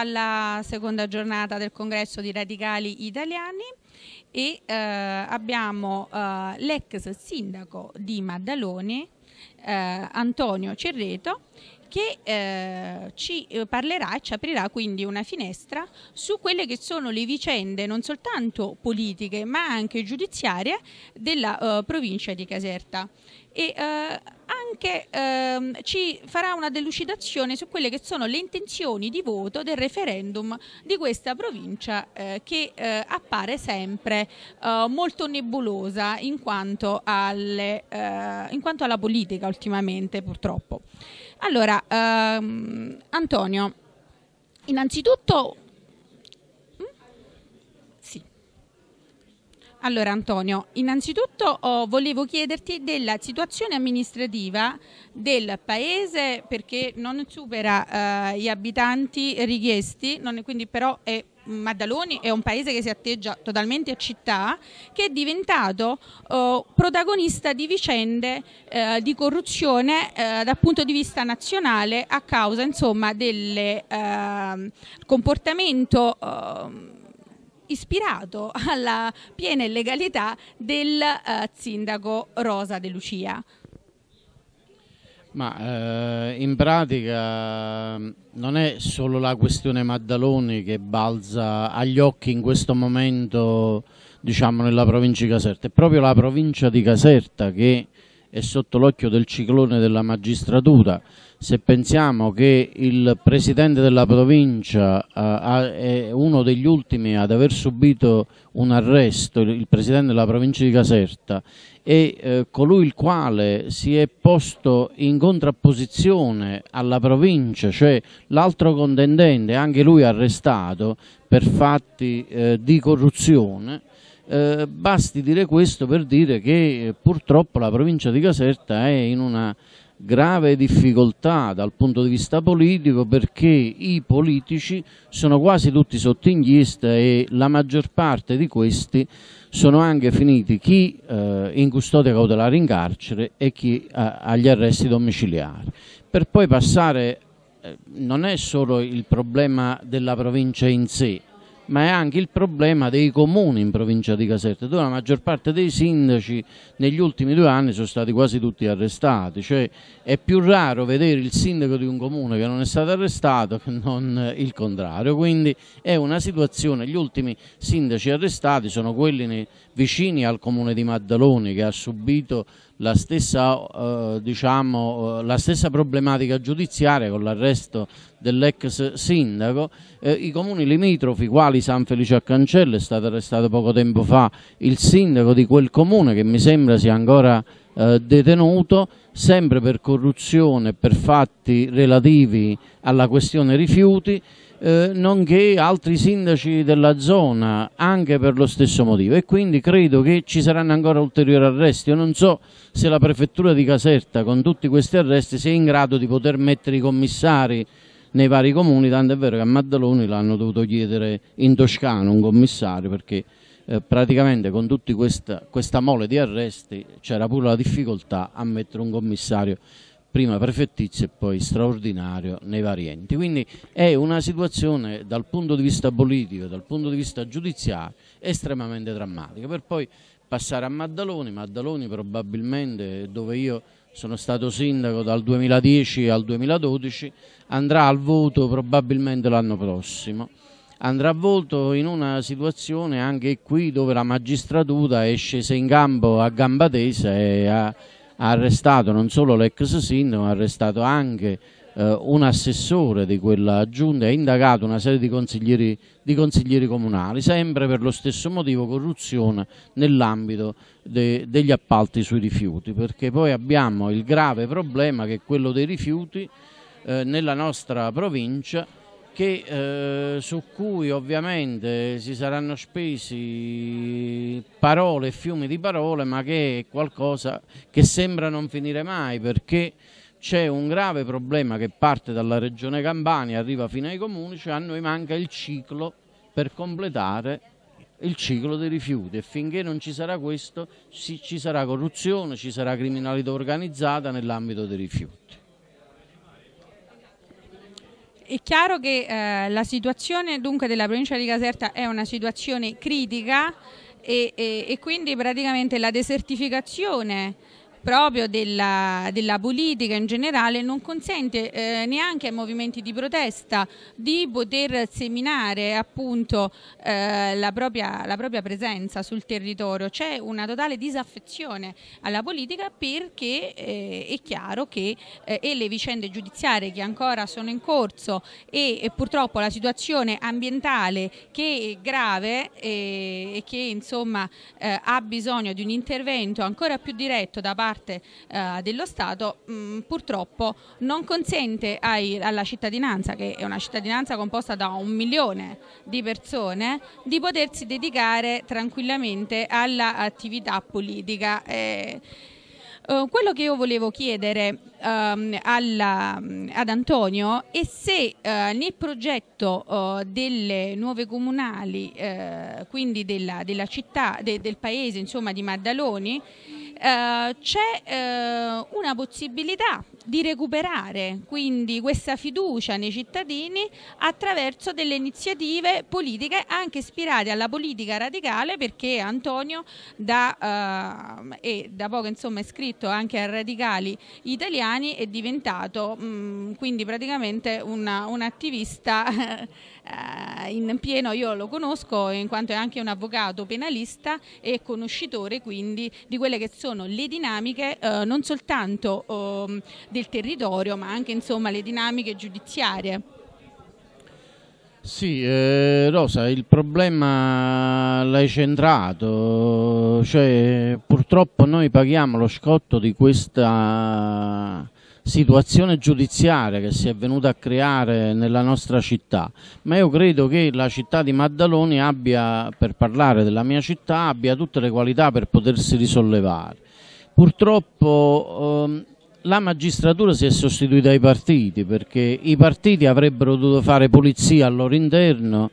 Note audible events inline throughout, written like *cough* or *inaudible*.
alla seconda giornata del congresso di radicali italiani e eh, abbiamo eh, l'ex sindaco di Maddaloni, eh, Antonio Cerreto, che eh, ci parlerà e ci aprirà quindi una finestra su quelle che sono le vicende non soltanto politiche ma anche giudiziarie della eh, provincia di Caserta. E, eh, anche ehm, ci farà una delucidazione su quelle che sono le intenzioni di voto del referendum di questa provincia eh, che eh, appare sempre eh, molto nebulosa in quanto, alle, eh, in quanto, alla politica ultimamente purtroppo. Allora, ehm, Antonio, innanzitutto Allora Antonio, innanzitutto oh, volevo chiederti della situazione amministrativa del paese perché non supera eh, gli abitanti richiesti, non, quindi però è mm, Maddaloni è un paese che si atteggia totalmente a città, che è diventato eh, protagonista di vicende eh, di corruzione eh, dal punto di vista nazionale a causa insomma del ehm, comportamento ehm, ispirato alla piena illegalità del eh, sindaco Rosa De Lucia. Ma eh, in pratica non è solo la questione Maddaloni che balza agli occhi in questo momento diciamo, nella provincia di Caserta, è proprio la provincia di Caserta che è sotto l'occhio del ciclone della magistratura. Se pensiamo che il Presidente della provincia eh, è uno degli ultimi ad aver subito un arresto, il Presidente della provincia di Caserta, e eh, colui il quale si è posto in contrapposizione alla provincia, cioè l'altro contendente, anche lui arrestato per fatti eh, di corruzione, eh, basti dire questo per dire che eh, purtroppo la provincia di Caserta è in una grave difficoltà dal punto di vista politico perché i politici sono quasi tutti sotto inchiesta e la maggior parte di questi sono anche finiti chi eh, in custodia cautelare in carcere e chi a, eh, agli arresti domiciliari. Per poi passare, eh, non è solo il problema della provincia in sé, ma è anche il problema dei comuni in provincia di Caserta, dove la maggior parte dei sindaci negli ultimi due anni sono stati quasi tutti arrestati, cioè è più raro vedere il sindaco di un comune che non è stato arrestato che non il contrario, quindi è una situazione, gli ultimi sindaci arrestati sono quelli vicini al comune di Maddaloni che ha subito la stessa, eh, diciamo, eh, la stessa, problematica giudiziaria con l'arresto dell'ex sindaco, eh, i comuni limitrofi quali San Felice a Cancello è stato arrestato poco tempo fa il sindaco di quel comune che mi sembra sia ancora eh, detenuto sempre per corruzione, per fatti relativi alla questione rifiuti eh, nonché altri sindaci della zona anche per lo stesso motivo e quindi credo che ci saranno ancora ulteriori arresti. Io non so se la prefettura di Caserta con tutti questi arresti sia in grado di poter mettere i commissari nei vari comuni, tanto è vero che a Maddaloni l'hanno dovuto chiedere in Toscana un commissario perché eh, praticamente con tutta questa, questa mole di arresti c'era pure la difficoltà a mettere un commissario prima prefettizio e poi straordinario nei vari enti. Quindi è una situazione dal punto di vista politico, dal punto di vista giudiziario, estremamente drammatica. Per poi passare a Maddaloni, Maddaloni probabilmente dove io sono stato sindaco dal 2010 al 2012, andrà al voto probabilmente l'anno prossimo. Andrà a voto in una situazione anche qui dove la magistratura è scesa in campo a gamba tesa e ha ha arrestato non solo l'ex sindaco, ha arrestato anche eh, un assessore di quella giunta e ha indagato una serie di consiglieri, di consiglieri, comunali, sempre per lo stesso motivo corruzione nell'ambito de, degli appalti sui rifiuti, perché poi abbiamo il grave problema che è quello dei rifiuti eh, nella nostra provincia che, eh, su cui ovviamente si saranno spesi parole e fiumi di parole, ma che è qualcosa che sembra non finire mai perché c'è un grave problema che parte dalla regione Campania, arriva fino ai comuni, cioè a noi manca il ciclo per completare il ciclo dei rifiuti e finché non ci sarà questo ci sarà corruzione, ci sarà criminalità organizzata nell'ambito dei rifiuti è chiaro che eh, la situazione dunque, della provincia di Caserta è una situazione critica e, e, e quindi praticamente la desertificazione proprio della, della, politica in generale non consente eh, neanche ai movimenti di protesta di poter seminare appunto eh, la, propria, la, propria, presenza sul territorio. C'è una totale disaffezione alla politica perché eh, è chiaro che eh, e le vicende giudiziarie che ancora sono in corso e, e purtroppo la situazione ambientale che è grave e, eh, e che insomma eh, ha bisogno di un intervento ancora più diretto da parte parte eh, dello Stato mh, mm, purtroppo non consente ai, alla cittadinanza, che è una cittadinanza composta da un milione di persone, di potersi dedicare tranquillamente all'attività politica. Eh, Uh, quello che io volevo chiedere um, alla, ad Antonio è se uh, nel progetto uh, delle nuove comunali, quindi della, della città, de, del paese insomma, di Maddaloni, eh, c'è eh, una possibilità di recuperare quindi questa fiducia nei cittadini attraverso delle iniziative politiche anche ispirate alla politica radicale perché Antonio da, eh, da poco insomma, è iscritto anche a radicali italiani è diventato mh, mhmm, quindi praticamente una, un attivista *laughs* eh, in pieno, io lo conosco in quanto è anche un avvocato penalista e conoscitore quindi di quelle che sono le dinamiche eh, non soltanto eh, del territorio, ma anche insomma, le dinamiche giudiziarie. Sì, eh, Rosa, il problema l'hai centrato, cioè, purtroppo noi paghiamo lo scotto di questa situazione giudiziaria che si è venuta a creare nella nostra città, ma io credo che la città di Maddaloni abbia, per parlare della mia città, abbia tutte le qualità per potersi risollevare. Purtroppo... Ehm, la magistratura si è sostituita ai partiti perché i partiti avrebbero dovuto fare pulizia al loro interno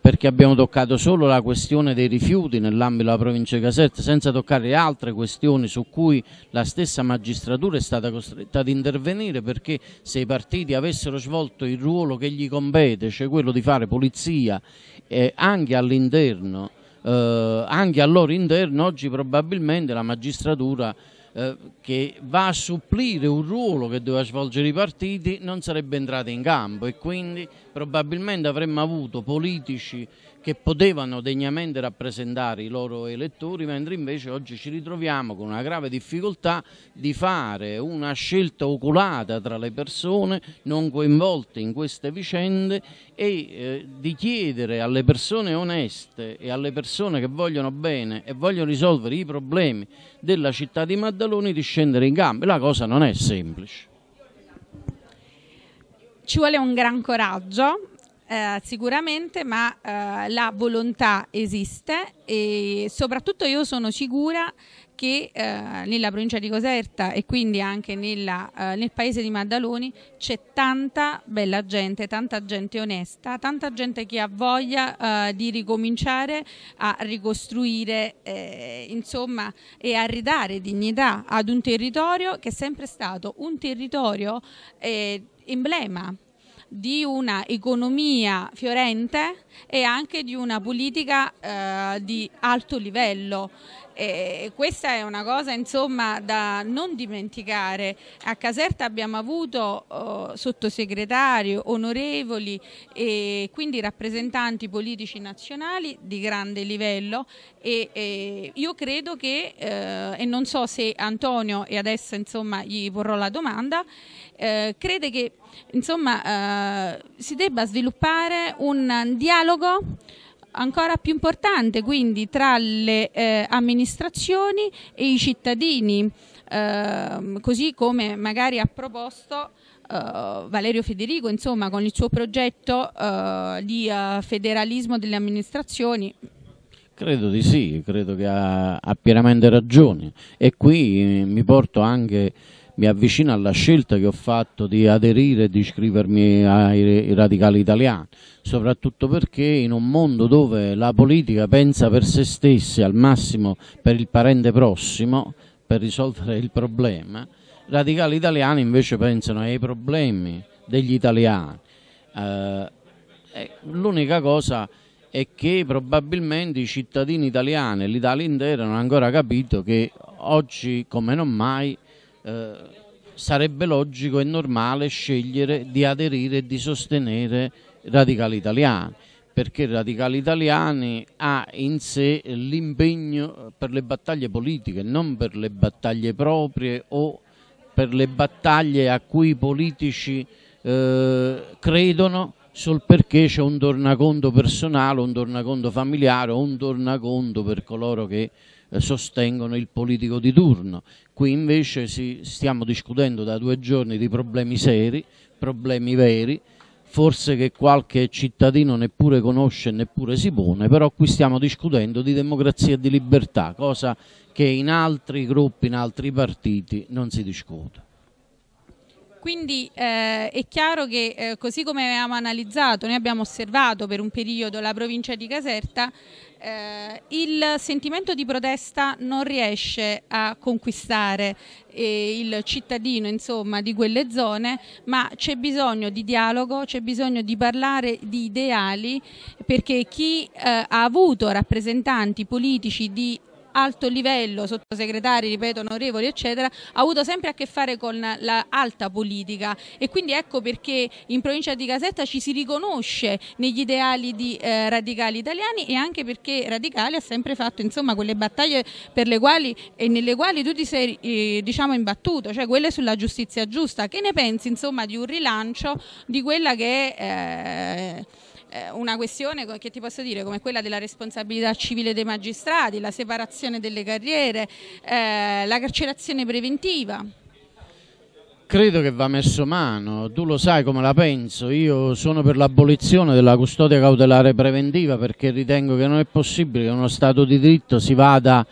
perché abbiamo toccato solo la questione dei rifiuti nell'ambito della provincia di Caserta senza toccare altre questioni su cui la stessa magistratura è stata costretta ad intervenire perché se i partiti avessero svolto il ruolo che gli compete, cioè quello di fare pulizia eh, anche all'interno, eh, anche al loro interno, oggi probabilmente la magistratura eh, che va a supplire un ruolo che doveva svolgere i partiti non sarebbe entrata in campo e quindi probabilmente avremmo avuto politici che potevano degnamente rappresentare i loro elettori, mentre invece oggi ci ritroviamo con una grave difficoltà di fare una scelta oculata tra le persone non coinvolte in queste vicende e eh, di chiedere alle persone oneste e alle persone che vogliono bene e vogliono risolvere i problemi della città di Maddaloni di scendere in gambe. La cosa non è semplice. Ci vuole un gran coraggio, eh, sicuramente, ma eh, la volontà esiste e soprattutto io sono sicura che eh, nella provincia di Coserta e quindi anche nella, eh, nel paese di Maddaloni c'è tanta bella gente, tanta gente onesta, tanta gente che ha voglia eh, di ricominciare a ricostruire eh, insomma, e a ridare dignità ad un territorio che è sempre stato un territorio emblema di una economia fiorente e anche di una politica eh, di alto livello e questa è una cosa insomma, da non dimenticare. A Caserta abbiamo avuto eh, sottosegretari, onorevoli e quindi rappresentanti politici nazionali di grande livello e, e io credo che, eh, e non so se Antonio, e adesso insomma, gli porrò la domanda, eh, crede che insomma, eh, si debba sviluppare un dialogo ancora più importante quindi tra le eh, amministrazioni e i cittadini, eh, così come magari ha proposto Uh, Valerio Federico, insomma, con il suo progetto uh, di uh, federalismo delle amministrazioni. Credo di sì, credo che ha, ha pienamente ragione e qui mi porto anche mi avvicina alla scelta che ho fatto di aderire e di iscrivermi ai radicali italiani, soprattutto perché in un mondo dove la politica pensa per se stessi, al massimo per il parente prossimo, per risolvere il problema, radicali italiani invece pensano ai problemi degli italiani. Eh, L'unica cosa è che probabilmente i cittadini italiani e l'Italia intera non hanno ancora capito che oggi come non mai eh, sarebbe logico e normale scegliere di aderire e di sostenere Radicali Italiani perché Radicali Italiani ha in sé l'impegno per le battaglie politiche, non per le battaglie proprie o per le battaglie a cui i politici eh, credono sul perché c'è un tornaconto personale, un tornaconto familiare o un tornaconto per coloro che eh, sostengono il politico di turno. Qui invece si, stiamo discutendo da due giorni di problemi seri, problemi veri, forse che qualche cittadino neppure conosce e neppure si pone, però qui stiamo discutendo di democrazia e di libertà, cosa che in altri gruppi, in altri partiti non si discute. Quindi eh, è chiaro che eh, così come avevamo analizzato, noi abbiamo osservato per un periodo la provincia di Caserta, eh, il sentimento di protesta non riesce a conquistare eh, il cittadino insomma, di quelle zone, ma c'è bisogno di dialogo, c'è bisogno di parlare di ideali, perché chi eh, ha avuto rappresentanti politici di alto livello, sottosegretari, ripeto, onorevoli, eccetera, ha avuto sempre a che fare con l'alta la politica e quindi ecco perché in provincia di Casetta ci si riconosce negli ideali di eh, radicali italiani e anche perché Radicali ha sempre fatto insomma quelle battaglie per le quali e nelle quali tu ti sei eh, diciamo imbattuto, cioè quelle sulla giustizia giusta. Che ne pensi insomma di un rilancio di quella che è eh, eh, una questione che ti posso dire come quella della responsabilità civile dei magistrati, la separazione delle carriere, eh, la carcerazione preventiva. Credo che va messo mano, tu lo sai come la penso, io sono per l'abolizione della custodia cautelare preventiva perché ritengo che non è possibile che uno Stato di diritto si vada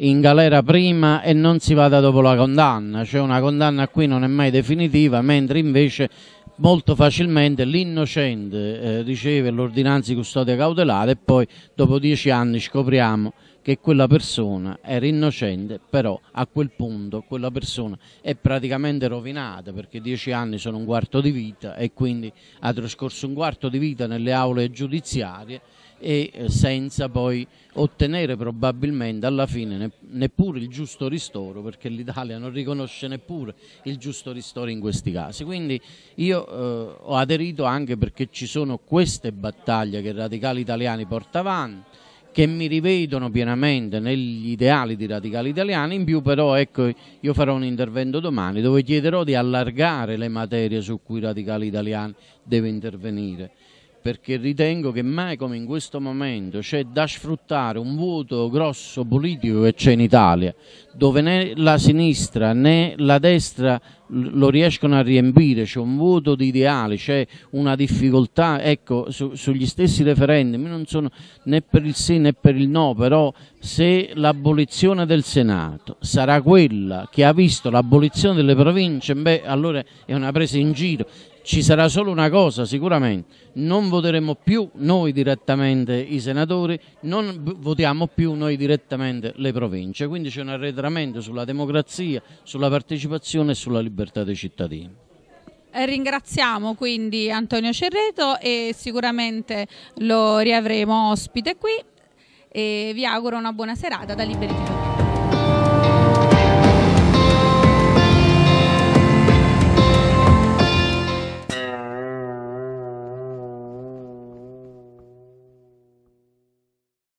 in galera prima e non si vada dopo la condanna, cioè una condanna qui non è mai definitiva, mentre invece molto facilmente l'innocente eh, riceve l'ordinanza di custodia cautelare e poi dopo dieci anni scopriamo che quella persona era innocente, però a quel punto quella persona è praticamente rovinata perché dieci anni sono un quarto di vita e quindi ha trascorso un quarto di vita nelle aule giudiziarie e eh, senza poi ottenere probabilmente alla fine neppure il giusto ristoro perché l'Italia non riconosce neppure il giusto ristoro in questi casi quindi io eh, ho aderito anche perché ci sono queste battaglie che i radicali italiani portano avanti che mi rivedono pienamente negli ideali di radicali italiani, in più però ecco io farò un intervento domani dove chiederò di allargare le materie su cui i radicali italiani devono intervenire perché ritengo che mai come in questo momento c'è da sfruttare un vuoto grosso politico che c'è in Italia, dove né la sinistra né la destra lo riescono a riempire, c'è un vuoto di ideali, c'è una difficoltà, ecco, su, sugli stessi referendum, io non sono né per il sì né per il no, però se l'abolizione del Senato sarà quella che ha visto l'abolizione delle province, beh, allora è una presa in giro ci sarà solo una cosa sicuramente, non voteremo più noi direttamente i senatori, non votiamo più noi direttamente le province, quindi c'è un arretramento sulla democrazia, sulla partecipazione e sulla libertà dei cittadini. Eh, ringraziamo quindi Antonio Cerreto e sicuramente lo riavremo ospite qui e vi auguro una buona serata da Libertà.